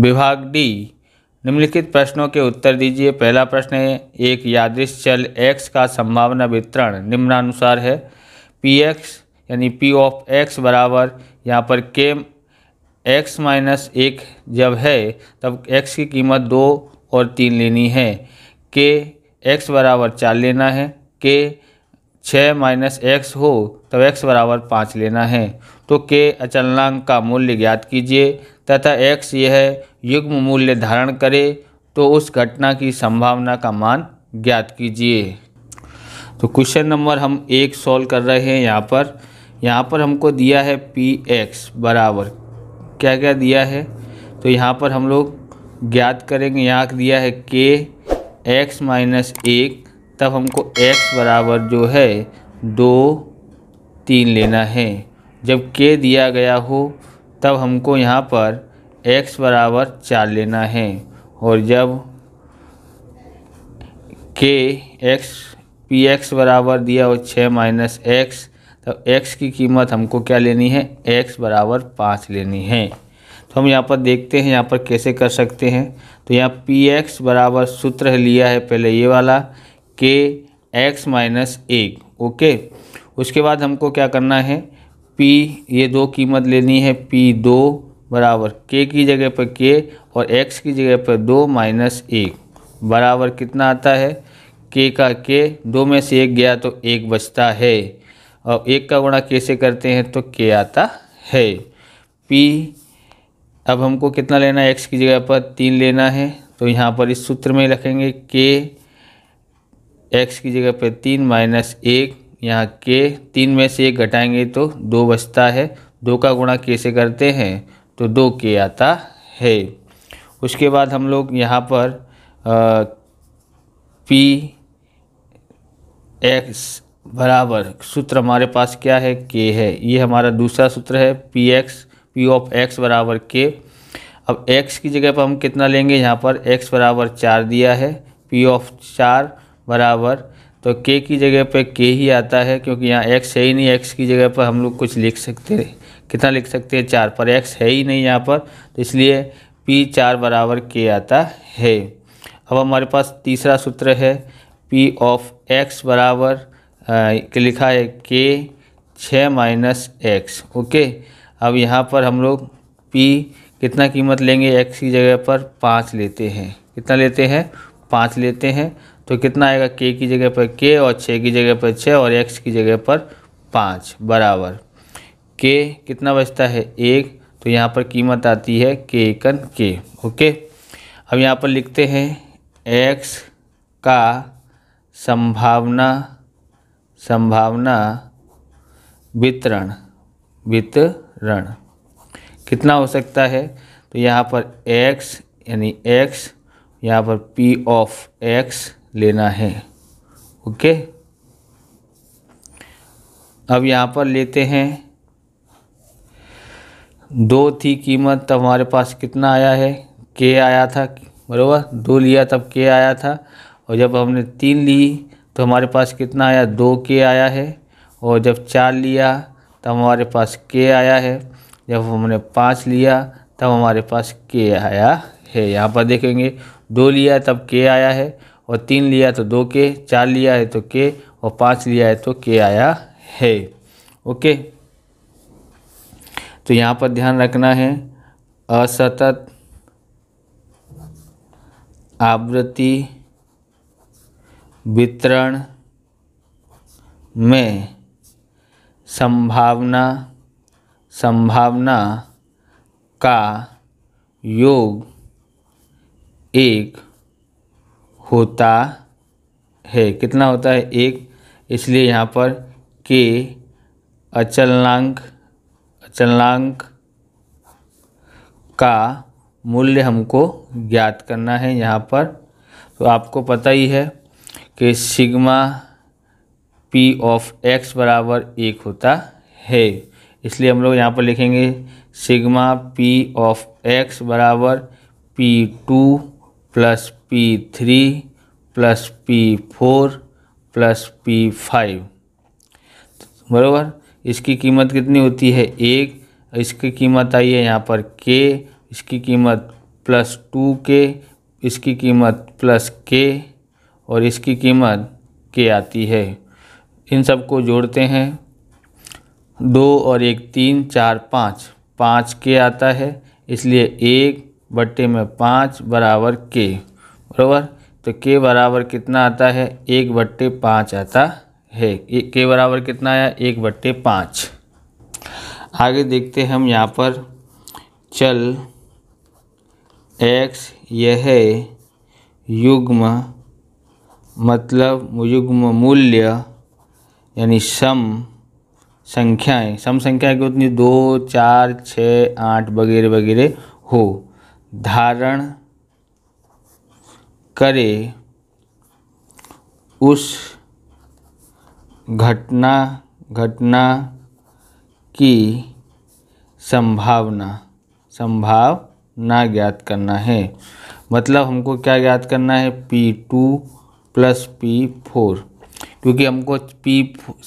विभाग डी निम्नलिखित प्रश्नों के उत्तर दीजिए पहला प्रश्न है एक यादृश चल एक्स का संभावना वितरण निम्नानुसार है पी एक्स यानी पी ऑफ एक्स बराबर यहाँ पर के एक्स माइनस एक जब है तब एक्स की कीमत दो और तीन लेनी है के एक्स बराबर चार लेना है के छः माइनस एक्स हो तब एक्स बराबर पाँच लेना है तो के अचलनांक का मूल्य ज्ञात कीजिए तथा एक्स यह युग्म मूल्य धारण करे तो उस घटना की संभावना का मान ज्ञात कीजिए तो क्वेश्चन नंबर हम एक सॉल्व कर रहे हैं यहाँ पर यहाँ पर हमको दिया है पी एक्स बराबर क्या क्या दिया है तो यहाँ पर हम लोग ज्ञात करेंगे यहाँ दिया है के एक्स माइनस एक तब हमको x बराबर जो है दो तीन लेना है जब k दिया गया हो तब हमको यहाँ पर x बराबर चार लेना है और जब k x पी एक्स बराबर दिया हो छः माइनस एक्स तब एक्स की कीमत हमको क्या लेनी है एक्स बराबर पाँच लेनी है तो हम यहाँ पर देखते हैं यहाँ पर कैसे कर सकते हैं तो यहाँ पी एक्स बराबर सूत्र लिया है पहले ये वाला के एक्स माइनस एक ओके उसके बाद हमको क्या करना है पी ये दो कीमत लेनी है पी दो बराबर के की जगह पर के और एक्स की जगह पर दो माइनस एक बराबर कितना आता है के का के दो में से एक गया तो एक बचता है और एक का गुणा के से करते हैं तो के आता है पी अब हमको कितना लेना है एक्स की जगह पर तीन लेना है तो यहाँ पर इस सूत्र में रखेंगे के एक्स की जगह पर तीन माइनस एक यहाँ के तीन में से एक घटाएंगे तो दो बचता है दो का गुणा के से करते हैं तो दो के आता है उसके बाद हम लोग यहाँ पर आ, पी एक्स बराबर सूत्र हमारे पास क्या है के है ये हमारा दूसरा सूत्र है P X P of X बराबर के अब एक्स की जगह पर हम कितना लेंगे यहाँ पर एक्स बराबर चार दिया है पी ऑफ चार बराबर तो के की जगह पे के ही आता है क्योंकि यहाँ एक्स है ही नहीं एक्स की जगह पर हम लोग कुछ लिख सकते हैं कितना लिख सकते हैं चार पर एक्स है ही नहीं यहाँ पर तो इसलिए पी चार बराबर के आता है अब हमारे पास तीसरा सूत्र है पी ऑफ एक्स बराबर के लिखा है के छः माइनस एक्स ओके अब यहाँ पर हम लोग पी कितना कीमत लेंगे एक्स की जगह पर पाँच लेते हैं कितना लेते हैं पाँच लेते हैं तो कितना आएगा के की जगह पर के और छः की जगह पर छः और एक्स की जगह पर पाँच बराबर के कितना बचता है एक तो यहाँ पर कीमत आती है के कन के ओके अब यहाँ पर लिखते हैं एक्स का संभावना संभावना वितरण वितरण कितना हो सकता है तो यहाँ पर x यानी x यहाँ पर p ऑफ x लेना है ओके अब यहाँ पर लेते हैं दो थी कीमत तब हमारे पास कितना आया है के आया था बरोबर दो लिया तब के आया था और जब हमने तीन ली तो हमारे पास कितना आया दो के आया है और जब चार लिया तब हमारे पास के आया है जब हमने पाँच लिया तब हमारे पास के आया है यहाँ पर देखेंगे दो लिया तब के आया है और तीन लिया तो दो के चार लिया है तो के और पाँच लिया है तो के आया है ओके तो यहाँ पर ध्यान रखना है असतत आवृत्ति वितरण में संभावना संभावना का योग एक होता है कितना होता है एक इसलिए यहाँ पर के अचलनांक अचलनांक का मूल्य हमको ज्ञात करना है यहाँ पर तो आपको पता ही है कि सिग्मा पी ऑफ एक्स बराबर एक होता है इसलिए हम लोग यहाँ पर लिखेंगे सिग्मा पी ऑफ एक्स बराबर P two plus P three plus P four plus P five बराबर इसकी कीमत कितनी होती है एक इसकी कीमत आई है यहाँ पर के इसकी कीमत प्लस टू के इसकी कीमत प्लस के और इसकी कीमत के आती है इन सबको जोड़ते हैं दो और एक तीन चार पाँच पाँच के आता है इसलिए एक बट्टे में पाँच बराबर के बराबर तो के बराबर कितना आता है एक बट्टे पाँच आता है के बराबर कितना आया एक बट्टे पाँच आगे देखते हैं हम यहाँ पर चल एक्स यह युग्म मतलब युग्म मूल्य यानी सम संख्याएं सम संख्याएं की उतनी दो चार छः आठ वगैरह वगैरह हो धारण करे उस घटना घटना की संभावना संभावना ज्ञात करना है मतलब हमको क्या ज्ञात करना है P two plus P four क्योंकि हमको पी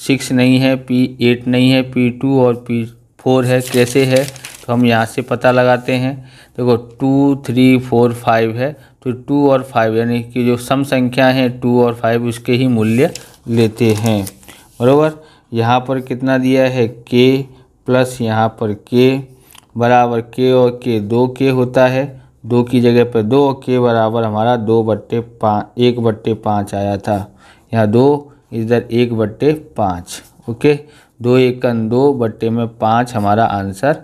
सिक्स नहीं है पी एट नहीं है पी टू और पी फोर है कैसे है तो हम यहाँ से पता लगाते हैं देखो टू थ्री फोर फाइव है तो टू और फाइव यानी कि जो सम संख्या है टू और फाइव उसके ही मूल्य लेते हैं बराबर यहाँ पर कितना दिया है के प्लस यहाँ पर के बराबर के और के दो के होता है दो की जगह पर दो और के बराबर हमारा दो बट्टे पाँच एक बट्टे पाँच आया था यहाँ दो इधर एक बट्टे पाँच ओके दो एकन दो बट्टे में पाँच हमारा आंसर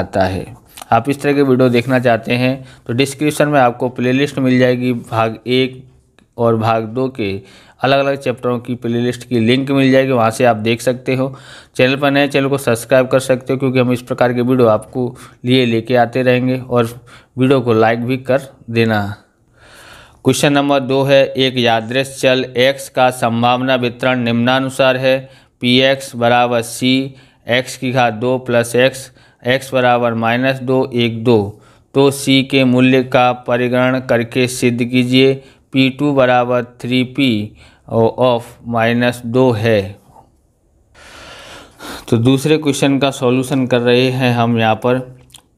आता है आप इस तरह के वीडियो देखना चाहते हैं तो डिस्क्रिप्शन में आपको प्लेलिस्ट मिल जाएगी भाग एक और भाग दो के अलग अलग चैप्टरों की प्लेलिस्ट की लिंक मिल जाएगी वहाँ से आप देख सकते हो चैनल पर नए चैनल को सब्सक्राइब कर सकते हो क्योंकि हम इस प्रकार के वीडियो आपको लिए लेके आते रहेंगे और वीडियो को लाइक भी कर देना क्वेश्चन नंबर दो है एक यादृश चल एक्स का संभावना वितरण निम्नानुसार है पी एक्स बराबर सी एक्स की घात दो प्लस एक्स एक्स बराबर माइनस दो एक दो तो सी के मूल्य का परिगण करके सिद्ध कीजिए पी टू बराबर थ्री पी ऑफ माइनस दो है तो दूसरे क्वेश्चन का सॉल्यूशन कर रहे हैं हम यहाँ पर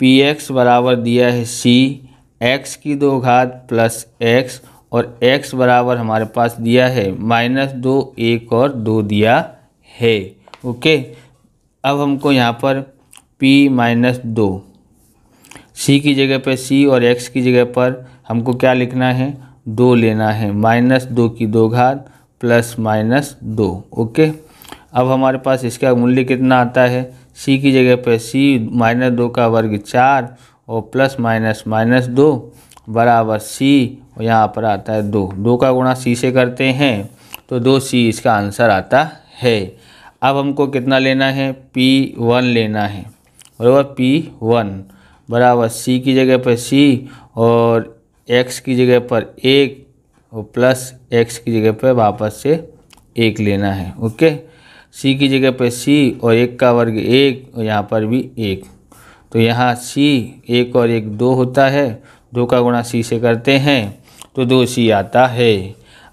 पी एक्स बराबर दिया है सी एक्स की दो घात प्लस एक्स और एक्स बराबर हमारे पास दिया है माइनस दो एक और दो दिया है ओके अब हमको यहाँ पर पी माइनस दो सी की जगह पर सी और एक्स की जगह पर हमको क्या लिखना है दो लेना है माइनस दो की दो घात प्लस माइनस दो ओके अब हमारे पास इसका मूल्य कितना आता है सी की जगह पर सी माइनस दो का वर्ग चार और प्लस माइनस माइनस दो बराबर सी और यहाँ पर आता है दो दो का गुणा सी से करते हैं तो दो सी इसका आंसर आता है अब हमको कितना लेना है पी वन लेना है बराबर पी वन बराबर सी की जगह पर सी और एक्स की जगह पर एक और प्लस एक्स की जगह पर वापस से एक लेना है ओके सी की जगह पर सी और एक का वर्ग एक और यहाँ पर भी एक तो यहाँ सी एक और एक दो होता है दो का गुणा सी से करते हैं तो दो सी आता है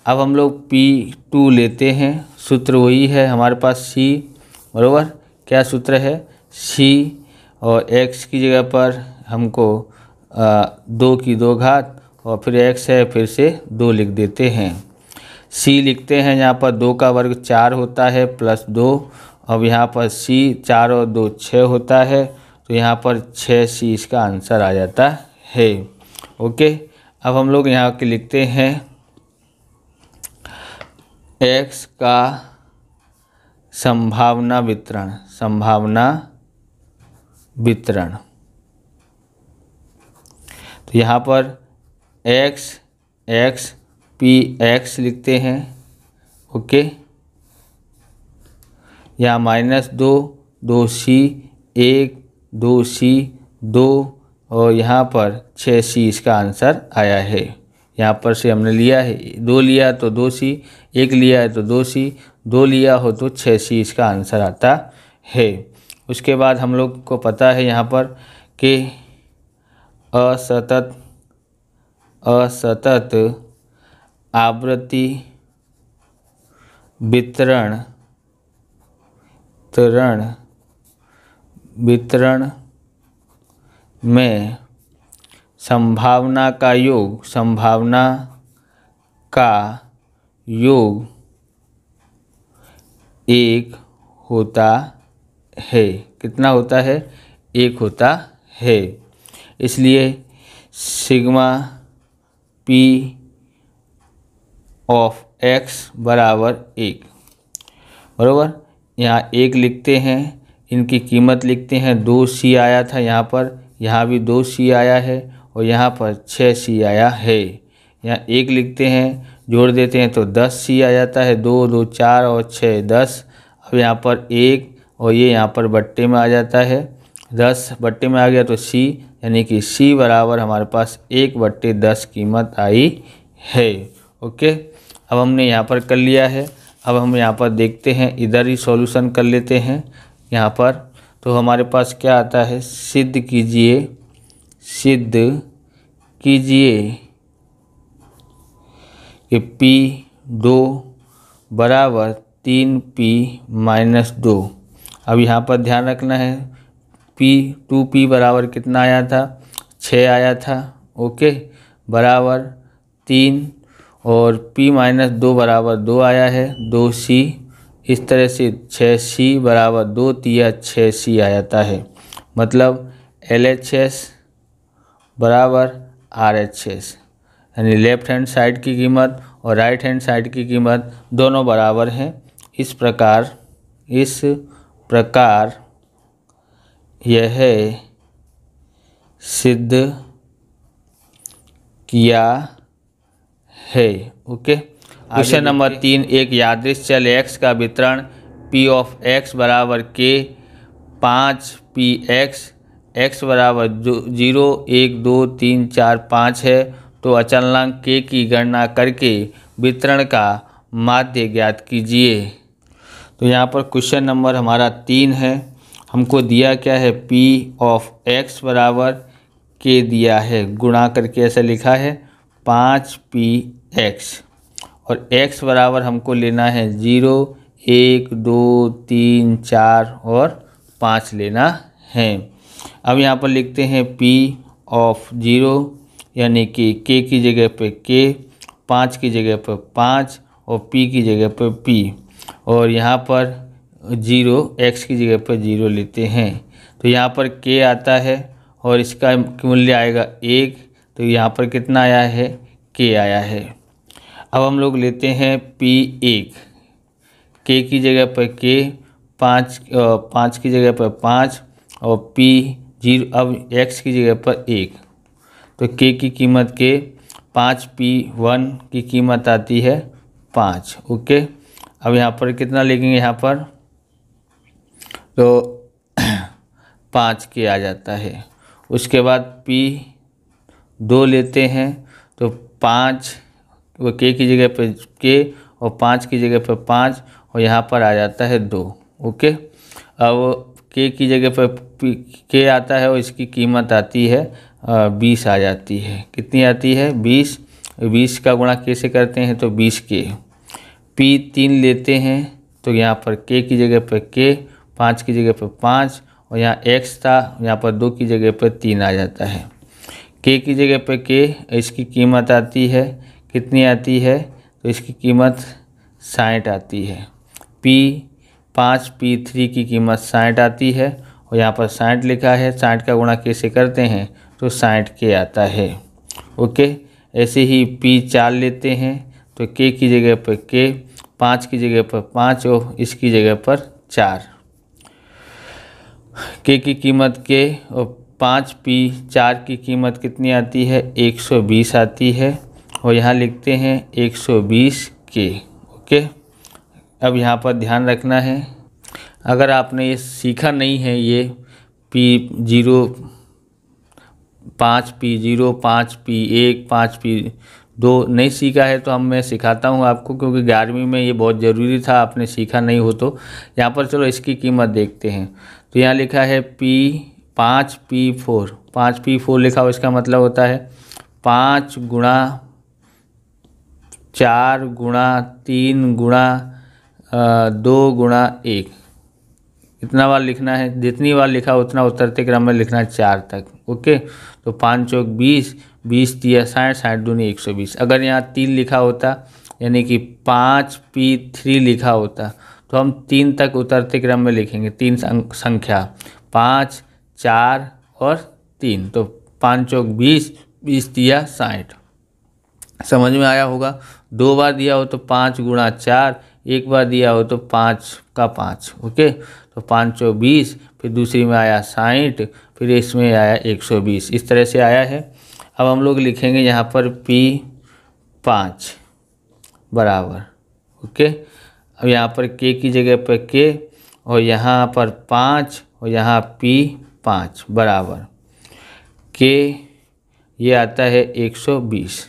अब हम लोग पी टू लेते हैं सूत्र वही है हमारे पास सी बराबर क्या सूत्र है सी और एक्स की जगह पर हमको आ, दो की दो घात और फिर एक्स है फिर से दो लिख देते हैं सी लिखते हैं यहाँ पर दो का वर्ग चार होता है प्लस दो अब यहाँ पर सी चार और दो छः होता है तो यहाँ पर छः सी इसका आंसर आ जाता है ओके अब हम लोग यहाँ के लिखते हैं एक्स का संभावना वितरण संभावना वितरण तो यहाँ पर x x p x लिखते हैं ओके यहाँ माइनस दो दो सी एक दो सी दो और यहाँ पर छः सी इसका आंसर आया है यहाँ पर से हमने लिया है दो लिया तो दो सी एक लिया है तो दो सी दो लिया हो तो छः सी इसका आंसर आता है उसके बाद हम लोग को पता है यहाँ पर कि असतत असतत आवृत्ति वितरण तरण वितरण में संभावना का योग संभावना का योग एक होता है कितना होता है एक होता है इसलिए सिग्मा पी ऑफ एक्स बराबर एक बराबर यहाँ एक लिखते हैं इनकी कीमत लिखते हैं दो सी आया था यहाँ पर यहाँ भी दो सी आया है और यहाँ पर छः सी आया है यहाँ एक लिखते हैं जोड़ देते हैं तो दस सी आ जाता है दो दो चार और छः दस अब यहाँ पर एक और ये यहाँ पर बट्टे में आ जाता है दस बट्टे में आ गया तो सी यानी कि सी बराबर हमारे पास एक बट्टे दस कीमत आई है ओके अब हमने यहाँ पर कर लिया है अब हम यहाँ पर देखते हैं इधर ही सॉल्यूशन कर लेते हैं यहाँ पर तो हमारे पास क्या आता है सिद्ध कीजिए सिद्ध कीजिए कि पी दो बराबर तीन पी माइनस दो अब यहाँ पर ध्यान रखना है पी टू पी बराबर कितना आया था छः आया था ओके बराबर तीन और p माइनस दो बराबर दो आया है दो सी इस तरह से छः सी बराबर दो तिया छः सी आ जाता है मतलब एल एच एस बराबर आर एच एस यानी लेफ्ट हैंड साइड की कीमत और राइट हैंड साइड की कीमत दोनों बराबर हैं इस प्रकार इस प्रकार यह सिद्ध किया है ओके क्वेश्चन नंबर तीन एक यादृश चल एक्स का वितरण पी ऑफ एक्स बराबर के पाँच पी एक्स एक्स बराबर जीरो एक दो तीन चार पाँच है तो अचलनांक के की गणना करके वितरण का माध्य ज्ञात कीजिए तो यहाँ पर क्वेश्चन नंबर हमारा तीन है हमको दिया क्या है पी ऑफ एक्स बराबर के दिया है गुणा करके ऐसा लिखा है पाँच पी एक्स और एक्स बराबर हमको लेना है ज़ीरो एक दो तीन चार और पाँच लेना है अब यहाँ पर लिखते हैं पी ऑफ ज़ीरो यानी कि के की जगह पे के पाँच की जगह पे पाँच और पी की जगह पे पी और यहाँ पर जीरो एक्स की जगह पर जीरो लेते हैं तो यहाँ पर के आता है और इसका मूल्य आएगा एक तो यहाँ पर कितना आया है के आया है अब हम लोग लेते हैं पी एक के की जगह पर के पाँच पाँच की जगह पर पाँच और पी जीरो अब एक्स की जगह पर एक तो के की कीमत के पाँच पी वन की कीमत आती है पाँच ओके अब यहाँ पर कितना लिखेंगे यहाँ पर तो पाँच के आ जाता है उसके बाद पी दो लेते हैं तो पाँच वो तो के की जगह पे के और पाँच की जगह पे पाँच और यहाँ पर आ जाता है दो ओके अब के की जगह पे के आता है और इसकी कीमत आती है बीस आ जाती है कितनी आती है बीस बीस का गुणा कैसे करते हैं तो बीस के पी तीन लेते हैं तो यहाँ पर के की जगह पर के पाँच की जगह पर पाँच और यहाँ एक्स था यहाँ पर दो की जगह पर तीन आ जाता है के की जगह पर के इसकी कीमत आती है कितनी आती है तो इसकी कीमत साठ आती है पी पाँच पी थ्री की कीमत साठ आती है और यहाँ पर साठ लिखा है साठ का गुणा कैसे करते हैं तो साठ के आता है ओके ऐसे ही पी चार लेते हैं तो के की जगह पर के पाँच की जगह पर पाँच और इसकी जगह पर चार के की कीमत के और पाँच पी चार की कीमत कितनी आती है एक सौ बीस आती है और यहाँ लिखते हैं एक सौ बीस के ओके अब यहाँ पर ध्यान रखना है अगर आपने ये सीखा नहीं है ये पी जीरो पाँच पी जीरो पाँच पी एक पाँच पी जो नहीं सीखा है तो हम मैं सिखाता हूँ आपको क्योंकि ग्यारहवीं में ये बहुत ज़रूरी था आपने सीखा नहीं हो तो यहाँ पर चलो इसकी कीमत देखते हैं तो यहाँ लिखा है पी पाँच पी फोर पाँच पी फोर लिखा हो इसका मतलब होता है पाँच गुणा चार गुणा तीन गुणा दो गुणा एक इतना बार लिखना है जितनी बार लिखा उतना उत्तरते क्रम में लिखना है चार तक ओके तो पाँच चौक बीस बीस दिया साठ साठ दूनी एक सौ बीस अगर यहाँ तीन लिखा होता यानी कि पाँच पी थ्री लिखा होता तो हम तीन तक उतरते क्रम में लिखेंगे तीन संख्या पाँच चार और तीन तो पाँच चौक बीस बीस दिया साठ समझ में आया होगा दो बार दिया हो तो पाँच गुणा चार एक बार दिया हो तो पाँच का पाँच ओके तो पाँच सौ बीस फिर दूसरी में आया साठ फिर इसमें आया एक सौ बीस इस तरह से आया है अब हम लोग लिखेंगे यहाँ पर पी पाँच बराबर ओके अब यहाँ पर के की जगह पर के और यहाँ पर पाँच और यहाँ पी पाँच बराबर के ये आता है एक सौ बीस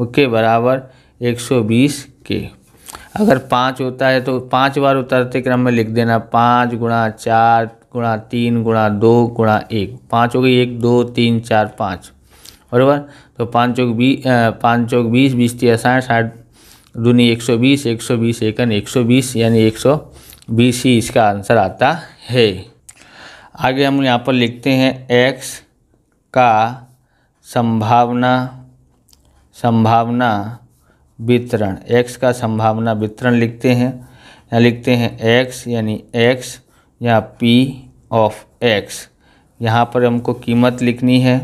ओके बराबर एक सौ बीस के अगर पाँच होता है तो पाँच बार उतारते क्रम में लिख देना पाँच गुणा चार गुणा तीन गुणा दो गुणा एक पाँच हो गई एक दो तीन चार पाँच बराबर तो पाँच चौक बीस पाँच चौक बीस बीस तीस साठ साठ दूनी एक सौ बीस एक सौ बीस एकन एक सौ बीस यानी एक सौ बीस ही इसका आंसर आता है आगे हम यहाँ पर लिखते हैं एक्स का संभावना संभावना वितरण एक्स का संभावना वितरण लिखते हैं या लिखते हैं एक्स यानी एक्स या पी ऑफ एक्स यहाँ पर हमको कीमत लिखनी है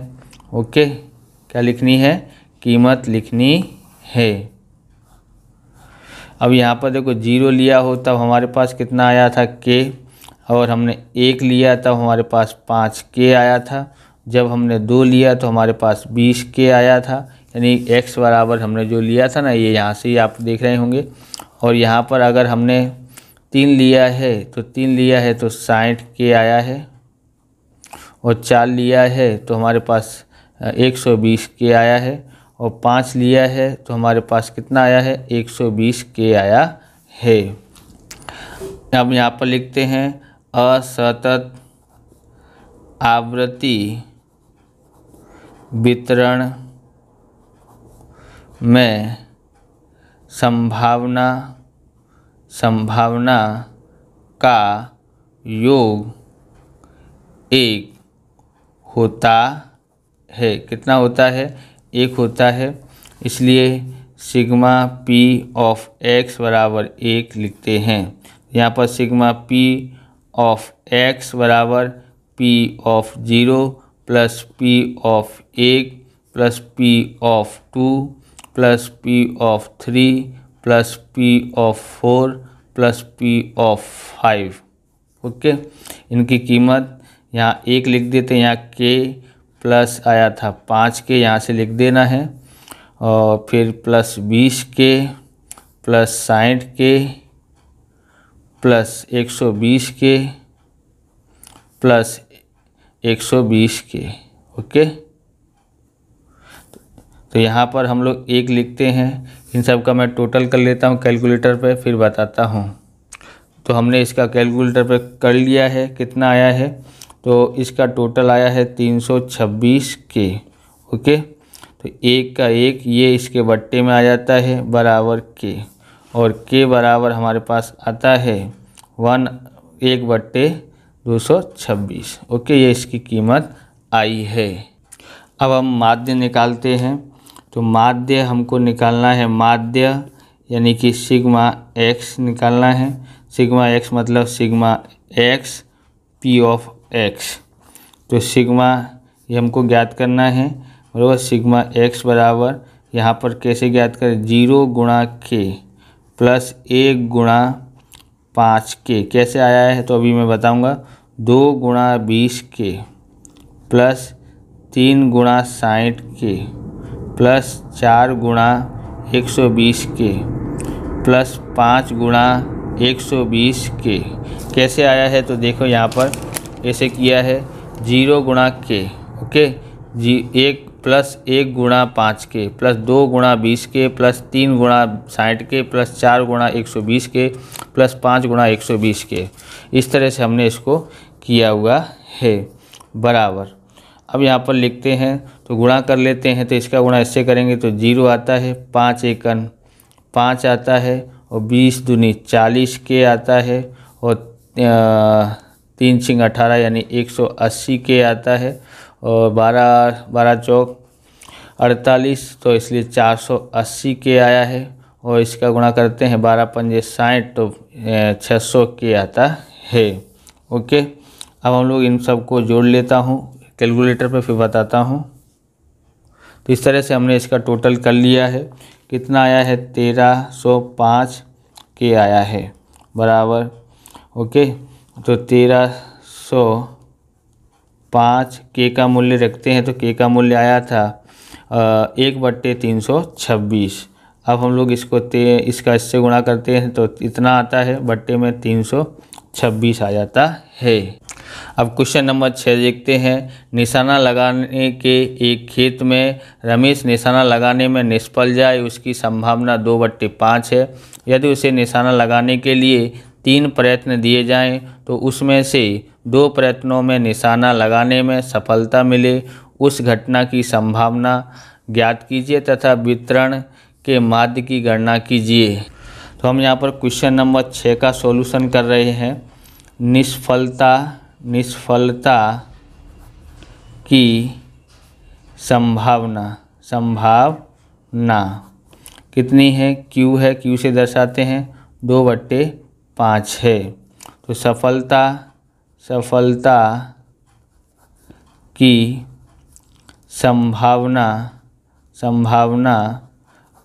ओके क्या लिखनी है कीमत लिखनी है अब यहाँ पर देखो जीरो लिया हो तब हमारे पास कितना आया था के और हमने एक लिया तब हमारे पास पाँच के आया था जब हमने दो लिया तो हमारे पास बीस के आया था यानी एक्स बराबर हमने जो लिया था ना ये यहाँ से ही आप देख रहे होंगे और यहाँ पर अगर हमने तीन लिया है तो तीन लिया है तो साठ के आया है और चार लिया है तो हमारे पास 120 के आया है और पाँच लिया है तो हमारे पास कितना आया है 120 के आया है अब यहाँ पर लिखते हैं असतत आवृत्ति वितरण में संभावना संभावना का योग एक होता है कितना होता है एक होता है इसलिए सिग्मा पी ऑफ एक्स बराबर एक लिखते हैं यहाँ पर सिग्मा पी ऑफ एक्स बराबर P of zero plus P of एक plus P of two plus P of three plus P of four plus P of five okay इनकी कीमत यहाँ एक लिख देते हैं यहाँ के प्लस आया था पाँच के यहाँ से लिख देना है और फिर प्लस बीस के प्लस साठ के प्लस एक सौ बीस के प्लस एक सौ बीस के ओके तो यहाँ पर हम लोग एक लिखते हैं इन सब का मैं टोटल कर लेता हूँ कैलकुलेटर पे फिर बताता हूँ तो हमने इसका कैलकुलेटर पे कर लिया है कितना आया है तो इसका टोटल आया है 326 के ओके तो एक का एक ये इसके बट्टे में आ जाता है बराबर के और के बराबर हमारे पास आता है वन एक बट्टे दो सौ छब्बीस ओके ये इसकी कीमत आई है अब हम माध्य निकालते हैं तो माध्य हमको निकालना है माध्य यानी कि सिग्मा एक्स निकालना है सिग्मा एक्स मतलब sigma X P of X तो सिग्मा ये हमको ज्ञात करना है बराबर सिग्मा एक्स बराबर यहाँ पर कैसे ज्ञात करें जीरो गुणा के प्लस एक गुणा पाँच के कैसे आया है तो अभी मैं बताऊंगा दो गुणा बीस के प्लस तीन गुणा साठ के प्लस चार गुणा एक सौ बीस के प्लस पाँच गुणा एक सौ बीस के कैसे आया है तो देखो यहाँ पर ऐसे किया है जीरो गुणा के ओके जी एक प्लस एक गुणा पाँच के प्लस दो गुणा बीस के प्लस तीन गुणा साठ के प्लस चार गुणा एक सौ बीस के प्लस पाँच गुणा एक सौ बीस के इस तरह से हमने इसको किया हुआ है बराबर अब यहाँ पर लिखते हैं तो गुणा कर लेते हैं तो इसका गुणा इससे करेंगे तो जीरो आता है पाँच एकन पाँच आता है और बीस दूनी चालीस के आता है और तीन सिंह अठारह यानी 180 के आता है और बारह बारह चौक अड़तालीस तो इसलिए 480 के आया है और इसका गुणा करते हैं बारह पंजे साठ तो छः सौ के आता है ओके अब हम लोग इन सब को जोड़ लेता हूँ कैलकुलेटर पे फिर बताता हूँ तो इस तरह से हमने इसका टोटल कर लिया है कितना आया है तेरह सौ पाँच के आया है बराबर ओके तो तेरह सौ पाँच के का मूल्य रखते हैं तो के का मूल्य आया था एक बट्टे तीन सौ छब्बीस अब हम लोग इसको ते इसका इससे गुणा करते हैं तो इतना आता है बट्टे में तीन सौ छब्बीस आ जाता है अब क्वेश्चन नंबर छः देखते हैं निशाना लगाने के एक खेत में रमेश निशाना लगाने में निष्फल जाए उसकी संभावना दो बट्टे पाँच है यदि उसे निशाना लगाने के लिए तीन प्रयत्न दिए जाएं तो उसमें से दो प्रयत्नों में निशाना लगाने में सफलता मिले उस घटना की संभावना ज्ञात कीजिए तथा वितरण के माध्य की गणना कीजिए तो हम यहाँ पर क्वेश्चन नंबर छः का सॉल्यूशन कर रहे हैं निष्फलता निष्फलता की संभावना संभावना कितनी है क्यू है क्यू से दर्शाते हैं दो बट्टे पाँच है तो सफलता सफलता की संभावना संभावना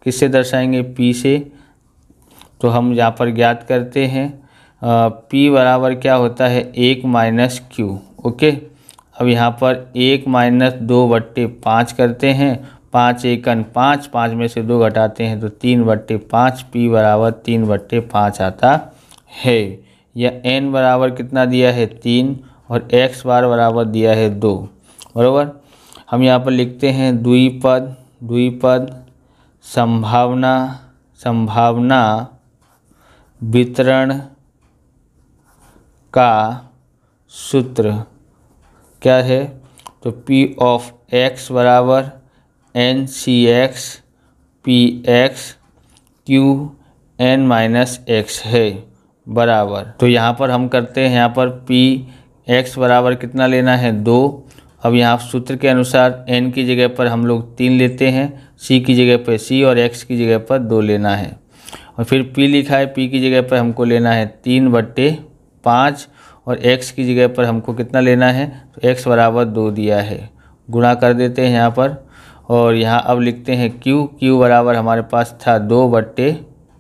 किससे दर्शाएंगे पी से तो हम यहाँ पर ज्ञात करते हैं पी बराबर क्या होता है एक माइनस क्यू ओके अब यहाँ पर एक माइनस दो बट्टे पाँच करते हैं पाँच एकन पाँच पाँच में से दो घटाते हैं तो तीन बट्टे पाँच पी बराबर तीन बट्टे पाँच आता है या एन बराबर कितना दिया है तीन और एक्स बार बराबर दिया है दो बराबर हम यहाँ पर लिखते हैं द्विपद पद संभावना संभावना वितरण का सूत्र क्या है तो पी ऑफ एक्स बराबर N C X P X Q N minus X है बराबर तो यहाँ पर हम करते हैं यहाँ पर पी एक्स बराबर कितना लेना है दो अब यहाँ सूत्र के अनुसार एन की जगह पर हम लोग तीन लेते हैं सी की जगह पर सी और एक्स की जगह पर दो लेना है और फिर पी लिखा है पी की जगह पर हमको लेना है तीन बट्टे पाँच और एक्स की जगह पर हमको कितना लेना है तो एक्स बराबर दो दिया है गुणा कर देते हैं यहाँ पर और यहाँ अब लिखते हैं क्यू क्यू बराबर हमारे पास था दो बट्टे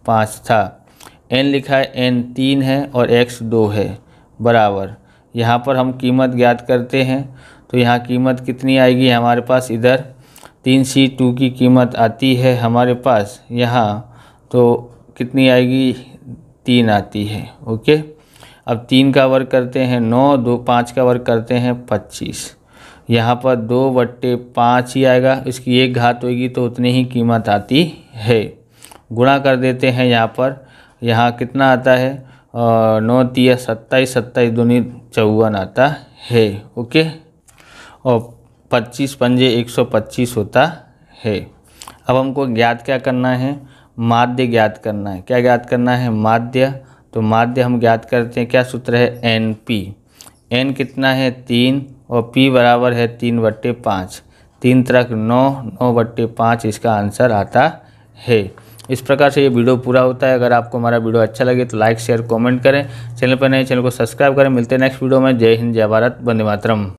पाँच था एन लिखा है एन तीन है और एक्स दो है बराबर यहाँ पर हम कीमत ज्ञात करते हैं तो यहाँ कीमत कितनी आएगी हमारे पास इधर तीन सी टू की कीमत आती है हमारे पास यहाँ तो कितनी आएगी तीन आती है ओके अब तीन का वर्ग करते हैं नौ दो पाँच का वर्ग करते हैं पच्चीस यहाँ पर दो बट्टे पाँच ही आएगा इसकी एक घात होगी तो उतनी ही कीमत आती है गुणा कर देते हैं यहाँ पर यहाँ कितना आता है नौ तीस सत्ताईस सत्ताईस दूनी चौवन आता है ओके और पच्चीस पंजे एक सौ पच्चीस होता है अब हमको ज्ञात क्या करना है माध्य ज्ञात करना है क्या ज्ञात करना है माध्य तो माध्य हम ज्ञात करते हैं क्या सूत्र है एन पी एन कितना है तीन और पी बराबर है तीन बट्टे पाँच तीन तरह नौ नौ बट्टे पाँच इसका आंसर आता है इस प्रकार से ये वीडियो पूरा होता है अगर आपको हमारा वीडियो अच्छा लगे तो लाइक शेयर कमेंट करें चैनल पर नए चैनल को सब्सक्राइब करें मिलते हैं नेक्स्ट वीडियो में जय हिंद जय भारत बंदे मातरम